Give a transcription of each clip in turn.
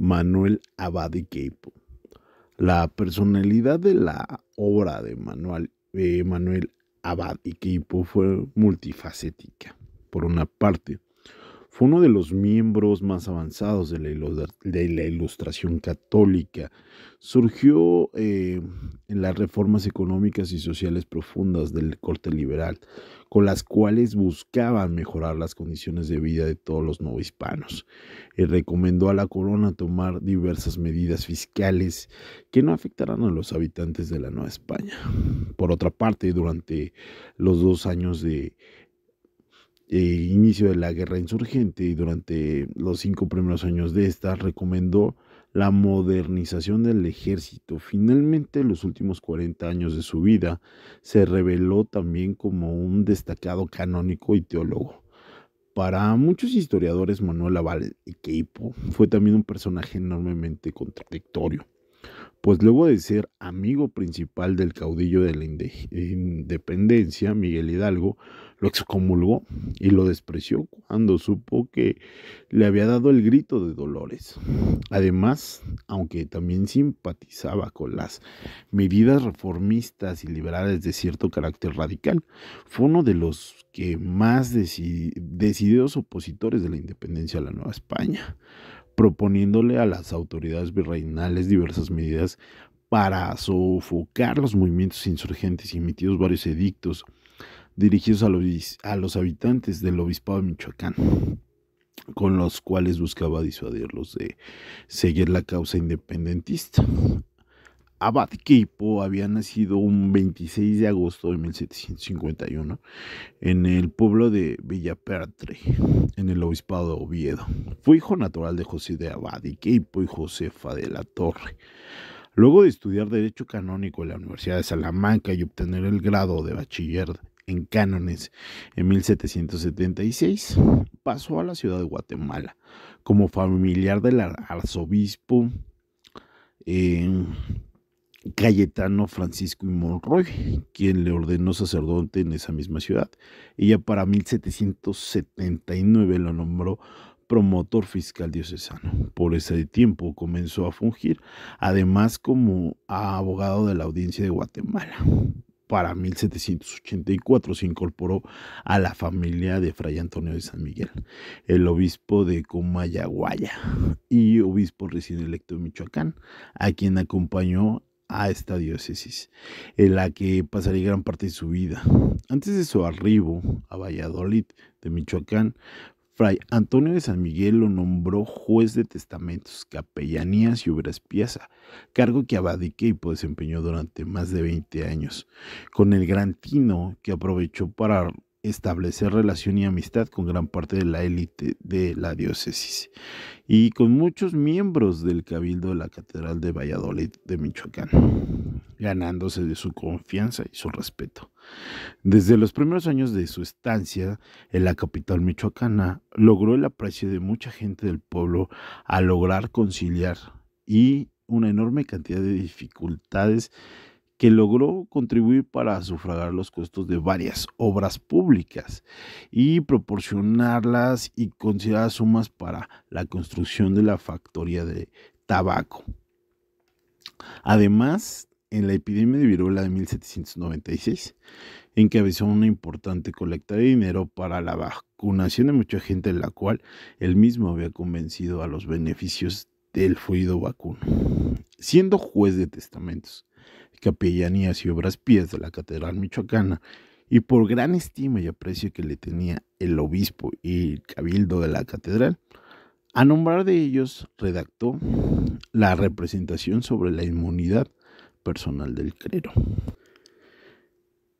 Manuel y Queipo. La personalidad de la obra de Manuel, eh, Manuel Abad y fue multifacética. Por una parte, fue uno de los miembros más avanzados de la, ilustración católica. Surgió eh, en las reformas económicas y sociales profundas del corte liberal, con las cuales buscaban mejorar las condiciones de vida de todos los novohispanos. Eh, recomendó a la corona tomar diversas medidas fiscales que no afectarán a los habitantes de la Nueva España. Por otra parte, durante los dos años de eh, inicio de la guerra insurgente y durante los cinco primeros años de esta recomendó la modernización del ejército. Finalmente, en los últimos 40 años de su vida, se reveló también como un destacado canónico y teólogo. Para muchos historiadores, Manuel Aval y Keipo fue también un personaje enormemente contradictorio pues luego de ser amigo principal del caudillo de la independencia, Miguel Hidalgo, lo excomulgó y lo despreció cuando supo que le había dado el grito de Dolores. Además, aunque también simpatizaba con las medidas reformistas y liberales de cierto carácter radical, fue uno de los que más decididos opositores de la independencia de la Nueva España proponiéndole a las autoridades virreinales diversas medidas para sofocar los movimientos insurgentes y emitidos varios edictos dirigidos a los, a los habitantes del obispado de Michoacán, con los cuales buscaba disuadirlos de seguir la causa independentista. Abad Keipo había nacido un 26 de agosto de 1751 en el pueblo de Villapertre, en el obispado de Oviedo. Fue hijo natural de José de Abad y y Josefa de la Torre. Luego de estudiar Derecho Canónico en la Universidad de Salamanca y obtener el grado de bachiller en cánones en 1776, pasó a la ciudad de Guatemala como familiar del arzobispo. en... Cayetano Francisco y Monroy, quien le ordenó sacerdote en esa misma ciudad. Ella para 1779 lo nombró promotor fiscal diocesano. Por ese tiempo comenzó a fungir, además como abogado de la audiencia de Guatemala. Para 1784 se incorporó a la familia de Fray Antonio de San Miguel, el obispo de Comayaguaya y obispo recién electo de Michoacán, a quien acompañó a ah, esta diócesis, en la que pasaría gran parte de su vida. Antes de su arribo a Valladolid de Michoacán, Fray Antonio de San Miguel lo nombró juez de testamentos, capellanías y obras pieza, cargo que abadique y pues, desempeñó durante más de 20 años, con el gran tino que aprovechó para establecer relación y amistad con gran parte de la élite de la diócesis y con muchos miembros del cabildo de la Catedral de Valladolid de Michoacán, ganándose de su confianza y su respeto. Desde los primeros años de su estancia en la capital michoacana, logró el aprecio de mucha gente del pueblo al lograr conciliar y una enorme cantidad de dificultades que logró contribuir para sufragar los costos de varias obras públicas y proporcionarlas y considerar sumas para la construcción de la factoría de tabaco. Además, en la epidemia de viruela de 1796, encabezó una importante colecta de dinero para la vacunación de mucha gente, en la cual él mismo había convencido a los beneficios del fluido vacuno. Siendo juez de testamentos, capellanías y obras pies de la Catedral Michoacana, y por gran estima y aprecio que le tenía el obispo y el cabildo de la catedral, a nombrar de ellos redactó la representación sobre la inmunidad personal del clero.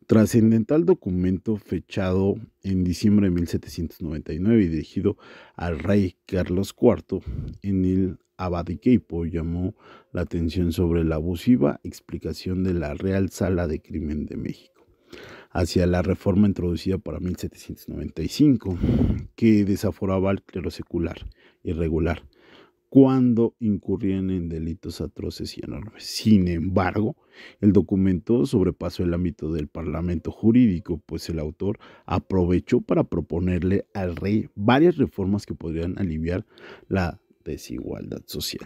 Trascendental documento fechado en diciembre de 1799 y dirigido al rey Carlos IV en el Abadiqueipo llamó la atención sobre la abusiva explicación de la Real Sala de Crimen de México hacia la reforma introducida para 1795, que desaforaba al clero secular y cuando incurrían en delitos atroces y enormes. Sin embargo, el documento sobrepasó el ámbito del Parlamento jurídico, pues el autor aprovechó para proponerle al rey varias reformas que podrían aliviar la desigualdad social.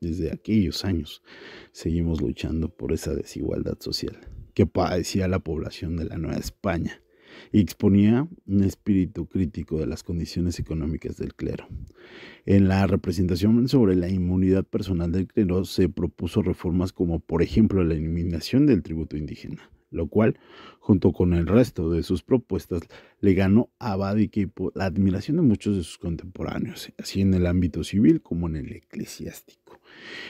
Desde aquellos años seguimos luchando por esa desigualdad social que padecía la población de la Nueva España y exponía un espíritu crítico de las condiciones económicas del clero. En la representación sobre la inmunidad personal del clero se propuso reformas como por ejemplo la eliminación del tributo indígena, lo cual, junto con el resto de sus propuestas, le ganó a Badiquipo la admiración de muchos de sus contemporáneos, así en el ámbito civil como en el eclesiástico.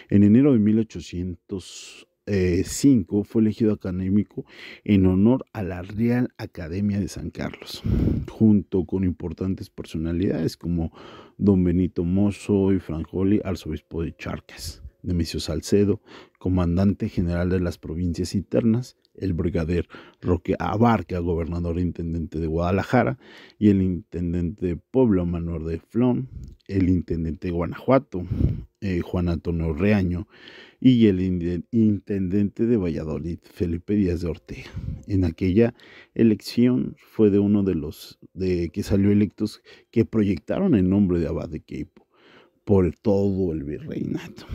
En enero de 1805 eh, fue elegido académico en honor a la Real Academia de San Carlos, junto con importantes personalidades como don Benito Mozo y Franjoli, arzobispo de Charcas. Demicio Salcedo, comandante general de las provincias internas, el brigadier Roque Abarca, gobernador e intendente de Guadalajara, y el intendente de Pueblo Manuel de Flon, el intendente de Guanajuato, eh, Juan Antonio Reaño, y el intendente de Valladolid, Felipe Díaz de Ortega. En aquella elección fue de uno de los de, que salió electos que proyectaron el nombre de Abad de Queipo por todo el virreinato.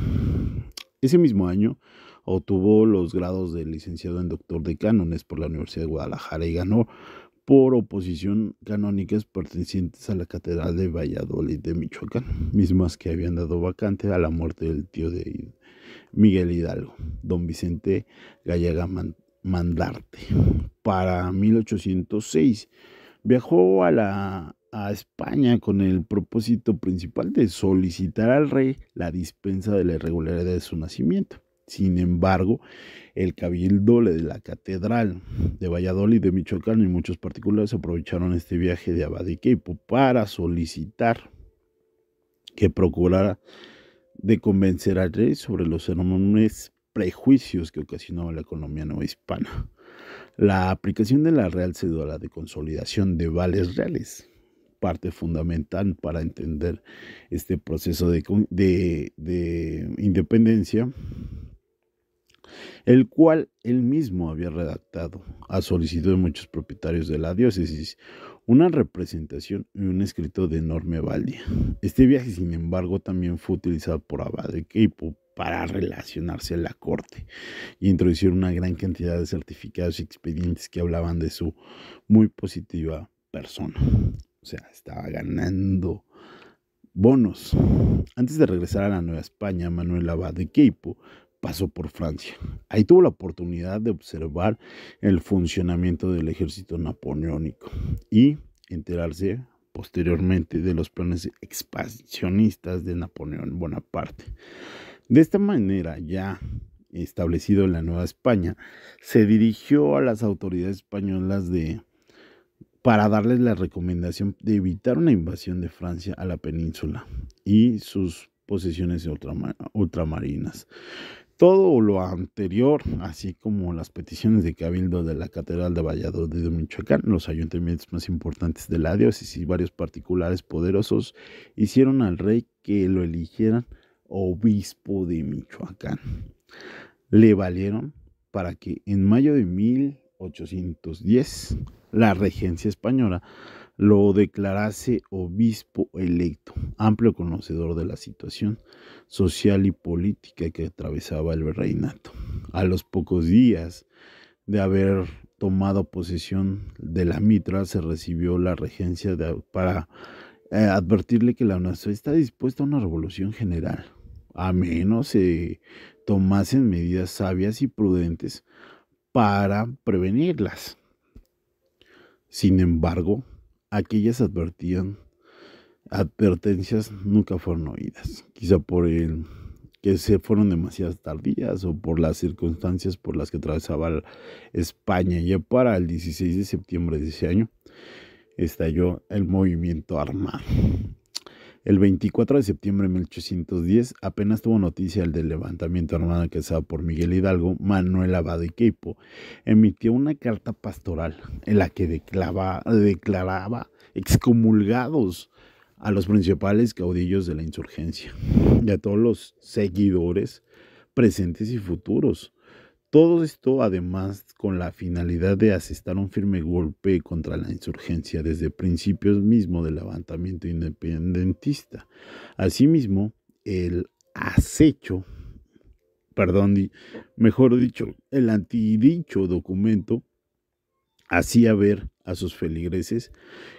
Ese mismo año Obtuvo los grados de licenciado en doctor de cánones por la Universidad de Guadalajara y ganó por oposición canónicas pertenecientes a la Catedral de Valladolid de Michoacán, mismas que habían dado vacante a la muerte del tío de Miguel Hidalgo, don Vicente Gallega Mandarte. Para 1806 viajó a, la, a España con el propósito principal de solicitar al rey la dispensa de la irregularidad de su nacimiento. Sin embargo, el cabildo de la Catedral de Valladolid de Michoacán y muchos particulares aprovecharon este viaje de Queipo para solicitar que procurara de convencer al rey sobre los enormes prejuicios que ocasionaba la economía no hispana. La aplicación de la Real Cédula de Consolidación de Vales Reales, parte fundamental para entender este proceso de independencia, el cual él mismo había redactado a solicitud de muchos propietarios de la diócesis, una representación y un escrito de enorme valía. Este viaje, sin embargo, también fue utilizado por Abad de Keipo para relacionarse a la corte y introducir una gran cantidad de certificados y expedientes que hablaban de su muy positiva persona. O sea, estaba ganando bonos. Antes de regresar a la Nueva España, Manuel Abad de Queipo pasó por Francia. Ahí tuvo la oportunidad de observar el funcionamiento del ejército napoleónico y enterarse posteriormente de los planes expansionistas de Napoleón Bonaparte. De esta manera, ya establecido en la Nueva España, se dirigió a las autoridades españolas de para darles la recomendación de evitar una invasión de Francia a la península y sus posesiones ultramarinas. Todo lo anterior, así como las peticiones de Cabildo de la Catedral de Valladolid de Michoacán, los ayuntamientos más importantes de la diócesis y varios particulares poderosos hicieron al rey que lo eligieran obispo de Michoacán. Le valieron para que en mayo de 1810 la regencia española lo declarase obispo electo amplio conocedor de la situación social y política que atravesaba el reinato. A los pocos días de haber tomado posesión de la mitra, se recibió la regencia para eh, advertirle que la nación está dispuesta a una revolución general, a menos se tomasen medidas sabias y prudentes para prevenirlas. Sin embargo, aquellas advertían advertencias nunca fueron oídas, quizá por el que se fueron demasiadas tardías o por las circunstancias por las que atravesaba España. y para el 16 de septiembre de ese año estalló el movimiento armado. El 24 de septiembre de 1810 apenas tuvo noticia el del levantamiento armado que estaba por Miguel Hidalgo, Manuel Abad y Queipo emitió una carta pastoral en la que declaraba excomulgados a los principales caudillos de la insurgencia y a todos los seguidores presentes y futuros. Todo esto además con la finalidad de asestar un firme golpe contra la insurgencia desde principios mismo del levantamiento independentista. Asimismo, el acecho, perdón, mejor dicho, el antidicho documento hacía ver a sus feligreses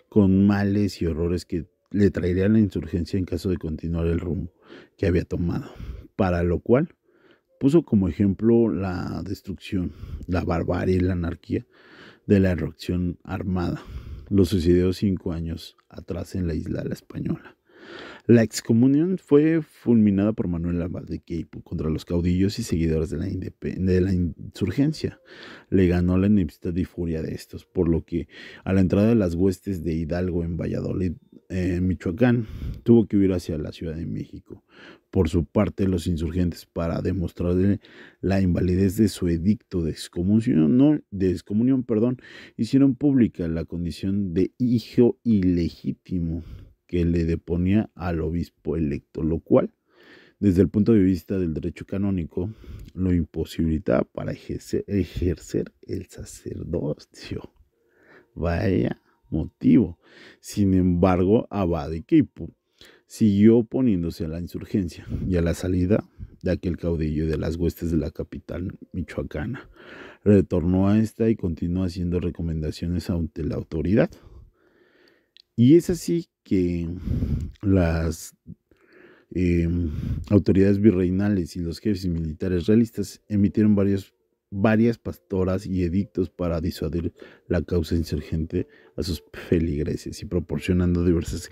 con males y horrores que le traería la insurgencia en caso de continuar el rumbo que había tomado, para lo cual puso como ejemplo la destrucción, la barbarie y la anarquía de la erupción armada. Lo sucedió cinco años atrás en la isla la Española. La excomunión fue fulminada por Manuel Abad de Queipo contra los caudillos y seguidores de la, de la, insurgencia. Le ganó la enemistad y furia de estos, por lo que a la entrada de las huestes de Hidalgo en Valladolid eh, Michoacán, tuvo que huir hacia la Ciudad de México. Por su parte, los insurgentes, para demostrarle la invalidez de su edicto de excomunión, no, de perdón, hicieron pública la condición de hijo ilegítimo que le deponía al obispo electo, lo cual, desde el punto de vista del derecho canónico, lo imposibilitaba para ejercer el sacerdocio. Vaya motivo. Sin embargo, Abade Equipo siguió poniéndose a la insurgencia y a la salida de aquel caudillo de las huestes de la capital michoacana. Retornó a esta y continuó haciendo recomendaciones ante la autoridad. Y es así que las em, autoridades virreinales y los jefes militares realistas emitieron varios varias pastoras y edictos para disuadir la causa insurgente a sus feligreses y proporcionando diversas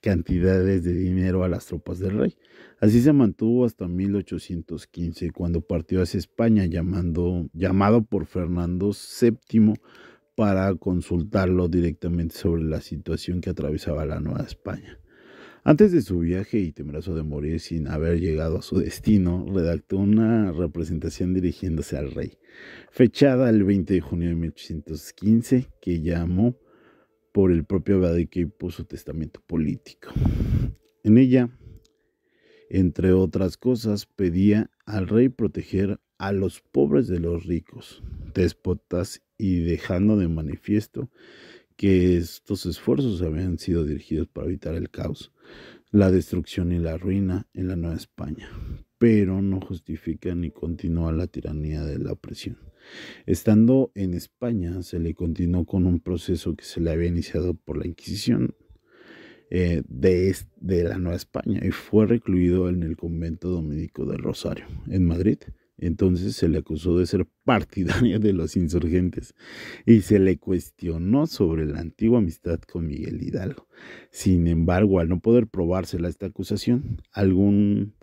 cantidades de dinero a las tropas del rey. Así se mantuvo hasta 1815, cuando partió hacia España llamado por Fernando VII para consultarlo directamente sobre la situación que atravesaba la Nueva España. Antes de su viaje y temeroso de morir sin haber llegado a su destino, redactó una representación dirigiéndose al rey, fechada el 20 de junio de 1815, que llamó por el propio abad que puso testamento político. En ella, entre otras cosas, pedía al rey proteger a los pobres de los ricos, déspotas y dejando de manifiesto que estos esfuerzos habían sido dirigidos para evitar el caos, la destrucción y la ruina en la Nueva España, pero no justifican ni continúa la tiranía de la opresión. Estando en España, se le continuó con un proceso que se le había iniciado por la Inquisición eh, de, de la Nueva España y fue recluido en el convento dominico del Rosario, en Madrid, entonces se le acusó de ser partidario de los insurgentes y se le cuestionó sobre la antigua amistad con Miguel Hidalgo. Sin embargo, al no poder probársela esta acusación, algún,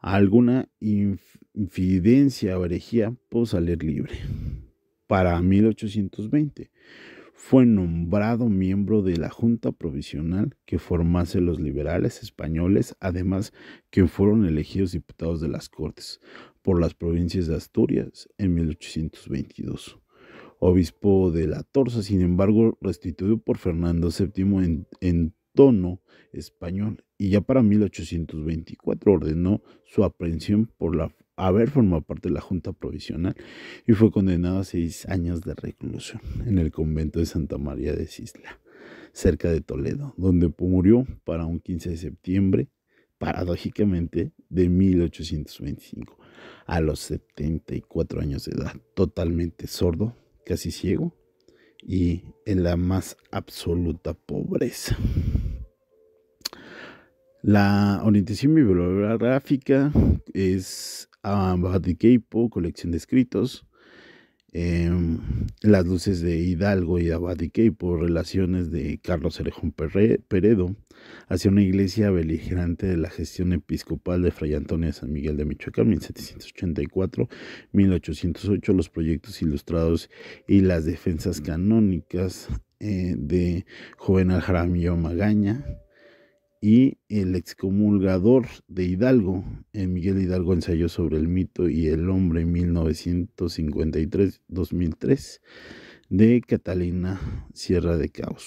alguna infidencia o herejía pudo salir libre. Para 1820 fue nombrado miembro de la Junta Provisional que formase los liberales españoles, además que fueron elegidos diputados de las Cortes, por las provincias de Asturias en 1822. Obispo de la Torsa, sin embargo, restituido por Fernando VII en, tono español y ya para 1824 ordenó su aprehensión por haber formado parte de la Junta Provisional y fue condenado a seis años de reclusión en el convento de Santa María de Cisla, cerca de Toledo, donde murió para un 15 de septiembre, paradójicamente, de 1825. A los 74 años de edad, totalmente sordo, casi ciego y en la más absoluta pobreza. La orientación bibliográfica es ah, a Bajati colección de escritos, Em, las luces de Hidalgo y Abadique por relaciones de Carlos Erejón Peredo hacia una iglesia beligerante de la gestión episcopal de Fray Antonio de San Miguel de Michoacán 1784-1808 los proyectos ilustrados y las defensas canónicas eh, de Joven Jaramillo Magaña y el excomulgador de Hidalgo, eh, Miguel Hidalgo ensayó sobre el mito y el hombre en 1953-2003 de Catalina Sierra de Caos.